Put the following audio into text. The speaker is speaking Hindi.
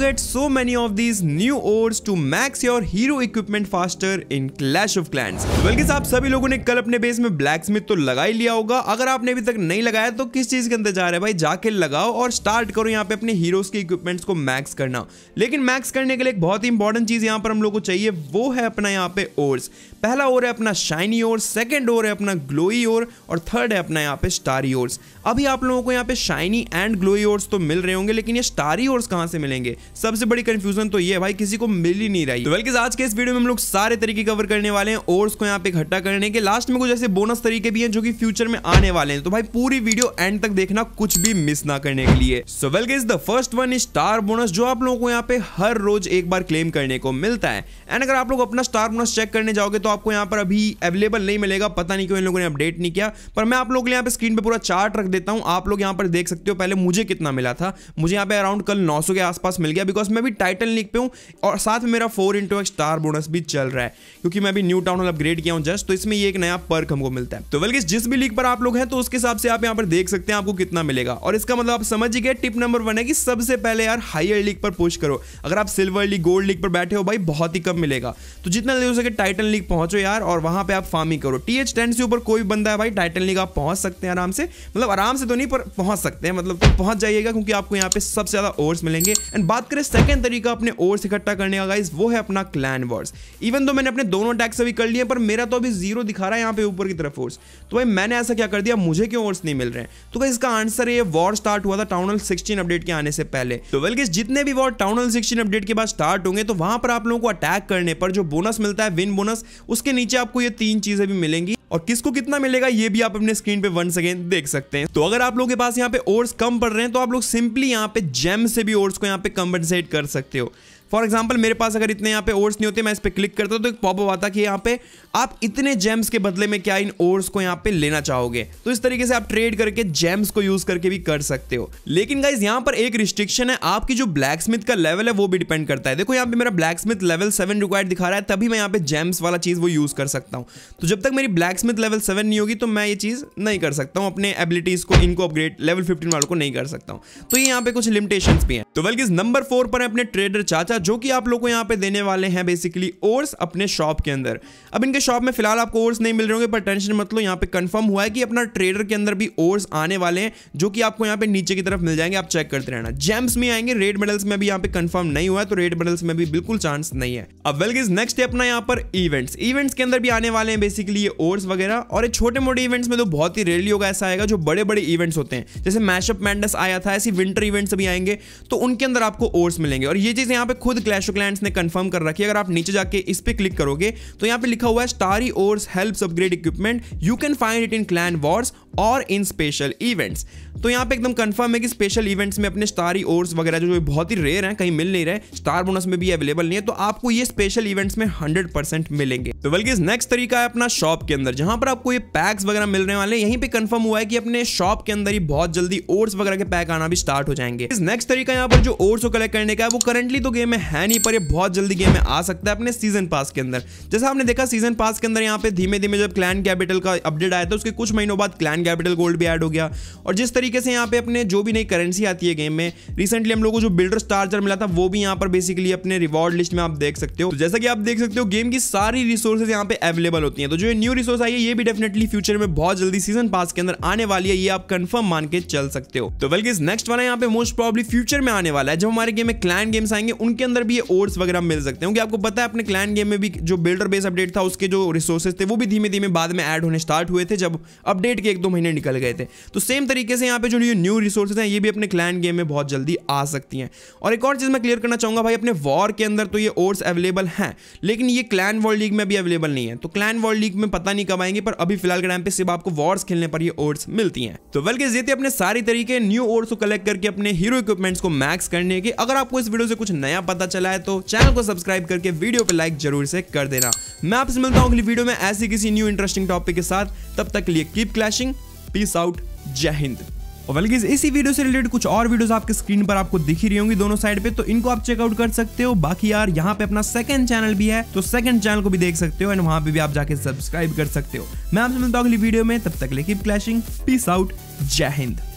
get so many of these new ores to max your hero equipment faster in Clash of Clans. Well, guys, आप सभी लोगों ने कल अपने बेस में ब्लैक स्मिथ तो लगा ही लिया होगा अगर आपने अभी तक नहीं लगाया तो किस चीज के अंदर जा रहे हैं भाई जाके लगाओ और स्टार्ट करो यहाँ पे अपने हीरोज के इक्विपमेंट्स को मैक्स करना लेकिन मैक्स करने के लिए एक बहुत ही इंपॉर्टेंट चीज यहाँ पर हम लोग को चाहिए वो है अपना यहाँ पे ओर्स पहला ओर है अपना शाइनी ओर सेकेंड ओर है अपना ग्लोई ओर और थर्ड है अपना यहाँ पे स्टारी ओर्स अभी आप लोगों को यहाँ पे शाइनी एंड ग्लोई ओर्स तो मिल रहे होंगे लेकिन ये स्टारी ओर्स कहाँ से मिलेंगे सबसे बड़ी कंफ्यूजन तो ये है भाई किसी को मिल ही नहीं रही तो बल्कि आज के इस वीडियो में हम लोग सारे तरीके कवर करने वाले हैं ओर्स को यहाँ पे इकट्ठा करने के लास्ट में कुछ ऐसे बोनस तरीके भी हैं जो कि फ्यूचर में आने वाले हैं तो भाई पूरी वीडियो एंड तक देखना कुछ भी मिस ना करने के लिए so well is the first one star bonus जो आप लोगों को यहाँ पे हर रोज एक बार क्लेम करने को मिलता है एंड अगर आप लोग अपना स्टार बोनस चेक करने जाओगे तो आपको यहाँ पर अभी अवेलेबल नहीं मिलेगा पता नहीं क्यों इन लोगों ने अपडेट नहीं किया पर मैं आप लोग यहाँ पे स्क्रीन पर पूरा चार्ट रख देता हूँ आप लोग यहाँ पर देख सकते हो पहले मुझे कितना मिला था मुझे यहाँ पे अराउंड कल नौ के आसपास मिला मिल गया बिकॉज मैं भी टाइटल लीग पे हूँ और साथ में मेरा फोर इंटू स्टार बोनस भी चल रहा है क्योंकि मैं भी न्यू टाउन अपग्रेड किया हूँ जस्ट तो इसमें ये एक नया पर्क हमको मिलता है तो वेलकिस जिस भी लीग पर आप लोग हैं तो उसके हिसाब से आप यहाँ पर देख सकते हैं आपको कितना मिलेगा और इसका मतलब आप समझ ही गए टिप नंबर वन है कि सबसे पहले यार हाइयर लीग पर पुष्ट करो अगर आप सिल्वर लीग गोल्ड लीग पर बैठे हो भाई बहुत ही कम मिलेगा तो जितना जल्दी हो सके टाइटन लीग पहुंचो यार और वहां पर आप फार्मिंग करो टी एच से ऊपर कोई बंदा है भाई टाइटन लीग आप पहुंच सकते हैं आराम से मतलब आराम से तो नहीं पर पहुंच सकते हैं मतलब तो पहुंच जाइएगा क्योंकि आपको यहाँ पे सबसे ज्यादा ओवर्स मिलेंगे एंड बात करें सेकंड तरीका अपने ओर्स इकट्ठा करने का गाइस वो है अपना क्लैन वॉर्स इवन तो मैंने अपने दोनों टैक्स अभी कर लिए पर मेरा तो अभी जीरो दिखा रहा है यहाँ पे ऊपर की तरफ फोर्स तो भाई मैंने ऐसा क्या कर दिया मुझे क्यों ओर्स नहीं मिल रहे हैं तो इसका आंसर ये वॉर स्टार्ट हुआ था टाउनल सिक्सटीन अपडेट के आने से पहले तो बल्कि जितने भी वॉर टाउनल सिक्सटीन अपडेट के बाद स्टार्ट होंगे तो वहां पर आप लोगों को अटैक करने पर जो बोनस मिलता है विन बोनस उसके नीचे आपको ये तीन चीजें भी मिलेंगी और किसको कितना मिलेगा ये भी आप अपने स्क्रीन पे वन सेकेंड देख सकते हैं तो अगर आप लोगों के पास यहाँ पे ओर्स कम पड़ रहे हैं तो आप लोग सिंपली यहाँ पे जेम से भी ओर्स को यहाँ पे कंपनसेट कर सकते हो फॉर एग्जाम्पल मेरे पास अगर इतने यहाँ पे ओर्स नहीं होते मैं इस पर क्लिक करता तो एक पॉपअप आता कि यहाँ पे आप इतने जेम्स के बदले में क्या इन ओर्स को यहाँ पे लेना चाहोगे तो इस तरीके से आप ट्रेड करके जेम्स को यूज करके भी कर सकते हो लेकिन गाइज यहाँ पर एक रिस्ट्रिक्शन है आपकी जो ब्लैक स्मिथ का लेवल है वो भी डिपेंड करता है देखो यहाँ पे मेरा blacksmith level seven require दिखा रहा है तभी मैं यहाँ पे जेम्स वाला चीज वो यूज कर सकता हूँ तो जब तक मेरी ब्लैक स्मिथ लेवल सेवन नहीं होगी तो मैं ये चीज नहीं कर सकता हूँ अपने एबिलिटीज को इनको अपग्रेड लेवल फिफ्टीन वालों को नहीं कर सकता हूँ तो ये यहाँ पे कुछ लिमिटेशन भी है तो वेल नंबर फोर पर अपने ट्रेडर चाचा जो कि आप लोग को यहाँ पे देने वाले हैं बेसिकली ओर्स अपने शॉप के अंदर अब इनके शॉप में फिलहाल आपको ओर्स नहीं मिल रहे होंगे पर टेंशन मत लो यहाँ पे कंफर्म हुआ है कि अपना ट्रेडर के अंदर भी ओर्स आने वाले हैं जो कि आपको यहाँ पे नीचे की तरफ मिल जाएंगे आप चेक करते रहना जेम्स में आएंगे रेड मेडल्स में भी यहाँ पे कंफर्म नहीं हुआ है तो रेड मेडल्स में भी बिल्कुल चांस नहीं है अब वेल गिज नेक्स्ट है अपना यहाँ पर इवेंट्स इवेंट्स के अंदर भी आने वाले हैं बेसिकली ये ओर्स वगैरह और छोटे मोटे इवेंट्स में तो बहुत ही रेली होगा ऐसा आएगा जो बड़े बड़े इवेंट्स होते हैं जैसे मैशअप मैंडस आया था ऐसी विंटर इवेंट्स भी आएंगे तो उनके अंदर आपको ओर्स मिलेंगे और ये चीज यहाँ पे खुद क्लैश ऑफ क्लैंड ने कंफर्म कर रखी है अगर आप नीचे जाके इस पर क्लिक करोगे तो यहाँ पे लिखा हुआ है starry ores help upgrade equipment you can find it in clan wars और इन स्पेशल इवेंट्स तो यहाँ पे एकदम कंफर्म है कि स्पेशल इवेंट्स में अपने स्टारी ओर्स वगैरह जो बहुत ही रेयर हैं कहीं मिल नहीं रहे स्टार बोनस में भी अवेलेबल नहीं है तो आपको ये स्पेशल इवेंट्स में 100% मिलेंगे तो बल्कि नेक्स्ट तरीका है अपना शॉप के अंदर जहां पर आपको ये पैक्स वगैरह मिलने वाले यहीं पर कन्फर्म हुआ है कि अपने शॉप के अंदर ही बहुत जल्दी ओर्स वगैरह के पैक आना भी स्टार्ट हो जाएंगे नेक्स्ट तरीका यहाँ पर जो ओर्स को कलेक्ट करने का है वो करंटली तो गेम में है नहीं पर ये बहुत जल्दी गेम में आ सकता है अपने सीजन पास के अंदर जैसा आपने देखा सीजन पास के अंदर यहाँ पे धीमे धीमे जब क्लैन कैपिटल का अपडेट आया था तो उसके कुछ महीनों बाद क्लैन कैपिटल गोल्ड भी ऐड हो गया और जिस तरीके से यहाँ पे अपने जो भी नई करेंसी आती है गेम में रिसेंटली हम लोग को जो बिल्डर स्टार्चर मिला था वो भी यहाँ पर बेसिकली अपने रिवॉर्ड लिस्ट में आप देख सकते हो तो जैसा कि आप देख सकते हो गेम की सारी रिसोर्सेज यहाँ पे अवेलेबल होती है तो जो न्यू रिसोर्स आई है ये भी डेफिनेटली फ्यूचर में बहुत जल्दी सीजन पास के अंदर आने वाली है ये आप कंफर्म मान के चल सकते हो तो बल्कि नेक्स्ट वाला यहाँ पे मोस्ट प्रॉब्लली फ्यूचर में आने वाला है जब हमारे गेम में क्लैन गेम्स आएंगे उनके के अंदर भी ये ओर्स वगैरह मिल सकते हैं क्योंकि आपको पता है अपने क्लैन गेम में भी जो बिल्डर बेस अपडेट था उसके जो रिसोर्सेज थे वो भी धीमे धीमे बाद में ऐड होने स्टार्ट हुए थे जब अपडेट के एक दो महीने निकल गए थे तो सेम तरीके से यहाँ पे जो ये न्यू रिसोर्सेज हैं ये भी अपने क्लैन गेम में बहुत जल्दी आ सकती हैं और एक और चीज़ मैं क्लियर करना चाहूँगा भाई अपने वॉर के अंदर तो ये ओर्स अवेलेबल हैं लेकिन ये क्लैन वर्ल्ड लीग में भी अवेलेबल नहीं है तो क्लैन वर्ल्ड लीग में पता नहीं कब आएंगे पर अभी फिलहाल के टाइम पर सिर्फ आपको वॉर्स खेलने पर ये ओर्स मिलती हैं तो बल्कि जीते अपने सारे तरीके न्यू ओर्स को कलेक्ट करके अपने हीरो इक्विपमेंट्स को मैक्स करने के अगर आपको इस वीडियो से कुछ नया पता चला है तो चैनल को सब्सक्राइब करके वीडियो पे लाइक जरूर से कर देना मैं आपसे मिलता हूं अगली वीडियो में ऐसी किसी न्यू इंटरेस्टिंग टॉपिक के साथ तब तक के लिए कीप क्लैशिंग पीस आउट जय हिंद और वेल गाइस इसी वीडियो से रिलेटेड कुछ और वीडियोस आपके स्क्रीन पर आपको दिख ही रही होंगी दोनों साइड पे तो इनको आप चेकआउट कर सकते हो बाकी यार यहाँ पे अपना सेकंड चैनल भी है तो सेकंड चैनल को भी देख सकते हो एंड वहां पे भी आप जाके सब्सक्राइब कर सकते हो मैं आपसे मिलता हूँ अगली वीडियो में तब तक लेकिन क्लैशिंग पीस आउट जय हिंद